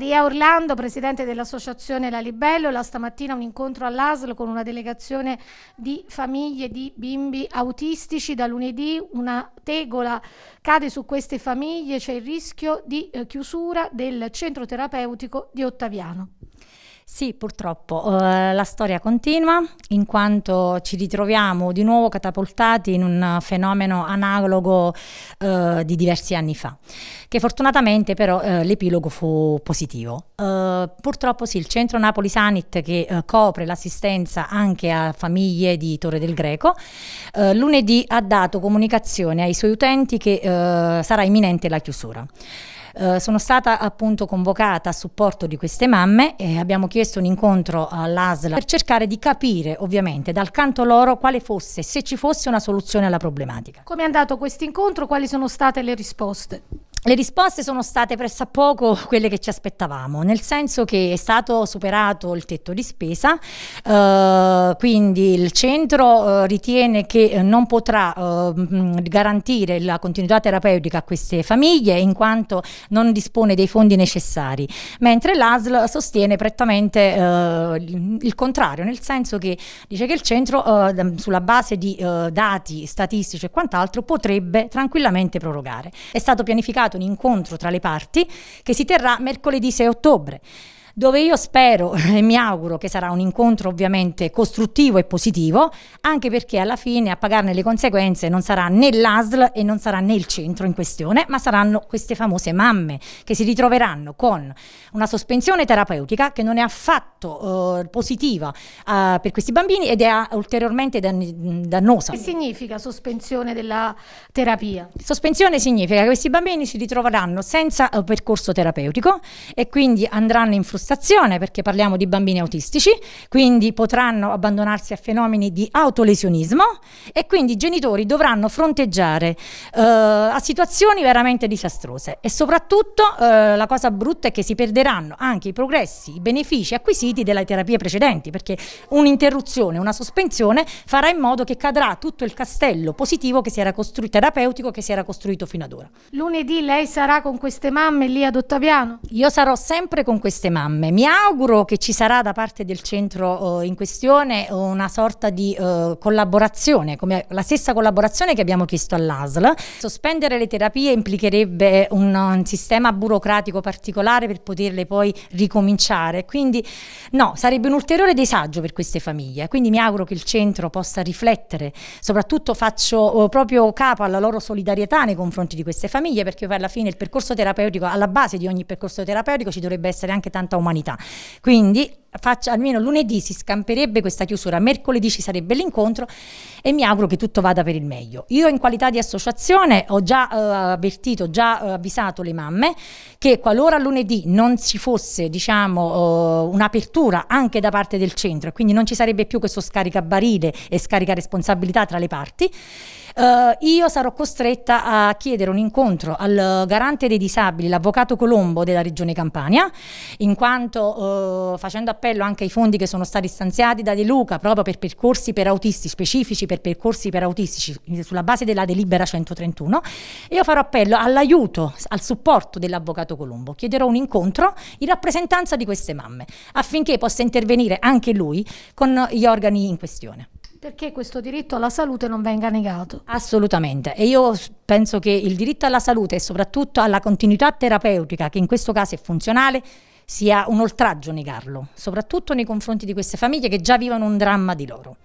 Maria Orlando, presidente dell'associazione La Libellola, stamattina un incontro all'ASL con una delegazione di famiglie di bimbi autistici. Da lunedì una tegola cade su queste famiglie, c'è il rischio di eh, chiusura del centro terapeutico di Ottaviano. Sì, purtroppo uh, la storia continua in quanto ci ritroviamo di nuovo catapultati in un fenomeno analogo uh, di diversi anni fa, che fortunatamente però uh, l'epilogo fu positivo. purtroppo sì, il centro Napoli Sanit che copre l'assistenza anche a famiglie di Torre del Greco, lunedì ha dato comunicazione ai suoi utenti che sarà imminente la chiusura. Eh, sono stata appunto convocata a supporto di queste mamme e abbiamo chiesto un incontro all'ASL per cercare di capire ovviamente dal canto loro quale fosse, se ci fosse una soluzione alla problematica. Come è andato questo incontro? Quali sono state le risposte? Le risposte sono state pressappoco quelle che ci aspettavamo, nel senso che è stato superato il tetto di spesa, eh, quindi il centro eh, ritiene che eh, non potrà eh, garantire la continuità terapeutica a queste famiglie in quanto non dispone dei fondi necessari, mentre l'ASL sostiene prettamente eh, il contrario, nel senso che dice che il centro eh, sulla base di dati statistici e quant'altro potrebbe tranquillamente prorogare. È stato pianificato organizzato un incontro tra le parti che si terrà mercoledì 6 ottobre dove io spero e mi auguro che sarà un incontro ovviamente costruttivo e positivo, anche perché alla fine a pagarne le conseguenze non sarà né l'ASL e non sarà né il centro in questione, ma saranno queste famose mamme che si ritroveranno con una sospensione terapeutica che non è affatto uh, positiva uh, per questi bambini ed è ulteriormente dann dannosa. Che significa sospensione della terapia? Sospensione significa che questi bambini si ritroveranno senza uh, percorso terapeutico e quindi andranno in frustrazione manifestazione perché parliamo di bambini autistici, quindi potranno abbandonarsi a fenomeni di autolesionismo e quindi i genitori dovranno fronteggiare eh, a situazioni veramente disastrose e soprattutto eh, la cosa brutta è che si perderanno anche i progressi, i benefici acquisiti delle terapie precedenti perché un'interruzione, una sospensione farà in modo che cadrà tutto il castello positivo che si era costruito, terapeutico che si era costruito fino ad ora. Lunedì lei sarà con queste mamme lì ad Ottaviano? Io sarò sempre con queste mamme fiamme. Mi auguro che ci sarà da parte del centro eh, in questione una sorta di eh, collaborazione, come la stessa collaborazione che abbiamo chiesto all'ASL. Sospendere le terapie implicherebbe un, un sistema burocratico particolare per poterle poi ricominciare, quindi no, sarebbe un ulteriore disagio per queste famiglie. Quindi mi auguro che il centro possa riflettere, soprattutto faccio eh, proprio capo alla loro solidarietà nei confronti di queste famiglie, perché poi alla fine il percorso terapeutico, alla base di ogni percorso terapeutico ci dovrebbe essere anche tanta umanità. Quindi faccia, almeno lunedì si scamperebbe questa chiusura, mercoledì ci sarebbe l'incontro e mi auguro che tutto vada per il meglio. Io in qualità di associazione ho già eh, avvertito, già eh, avvisato le mamme che qualora lunedì non ci fosse diciamo, eh, un'apertura anche da parte del centro, e quindi non ci sarebbe più questo scaricabarile e scarica responsabilità tra le parti, eh, io sarò costretta a chiedere un incontro al garante dei disabili, l'avvocato Colombo della Regione Campania, in quanto eh, facendo appello anche ai fondi che sono stati stanziati da De Luca proprio per percorsi per autisti specifici, per percorsi per autistici sulla base della delibera 131, io farò appello all'aiuto, al supporto dell'avvocato Colombo. Chiederò un incontro in rappresentanza di queste mamme affinché possa intervenire anche lui con gli organi in questione perché questo diritto alla salute non venga negato. Assolutamente, e io penso che il diritto alla salute e soprattutto alla continuità terapeutica, che in questo caso è funzionale, sia un oltraggio negarlo, soprattutto nei confronti di queste famiglie che già vivono un dramma di loro.